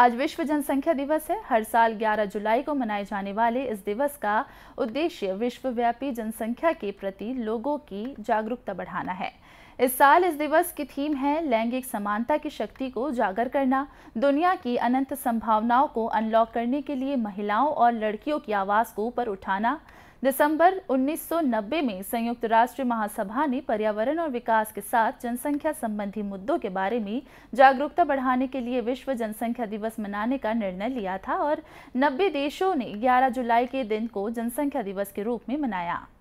आज विश्व जनसंख्या दिवस है हर साल 11 जुलाई को मनाए जाने वाले इस दिवस का उद्देश्य विश्वव्यापी जनसंख्या के प्रति लोगों की जागरूकता बढ़ाना है इस साल इस दिवस की थीम है लैंगिक समानता की शक्ति को उजागर करना दुनिया की अनंत संभावनाओं को अनलॉक करने के लिए महिलाओं और लड़कियों की आवाज़ को ऊपर उठाना दिसंबर 1990 में संयुक्त राष्ट्र महासभा ने पर्यावरण और विकास के साथ जनसंख्या संबंधी मुद्दों के बारे में जागरूकता बढ़ाने के लिए विश्व जनसंख्या दिवस मनाने का निर्णय लिया था और 90 देशों ने 11 जुलाई के दिन को जनसंख्या दिवस के रूप में मनाया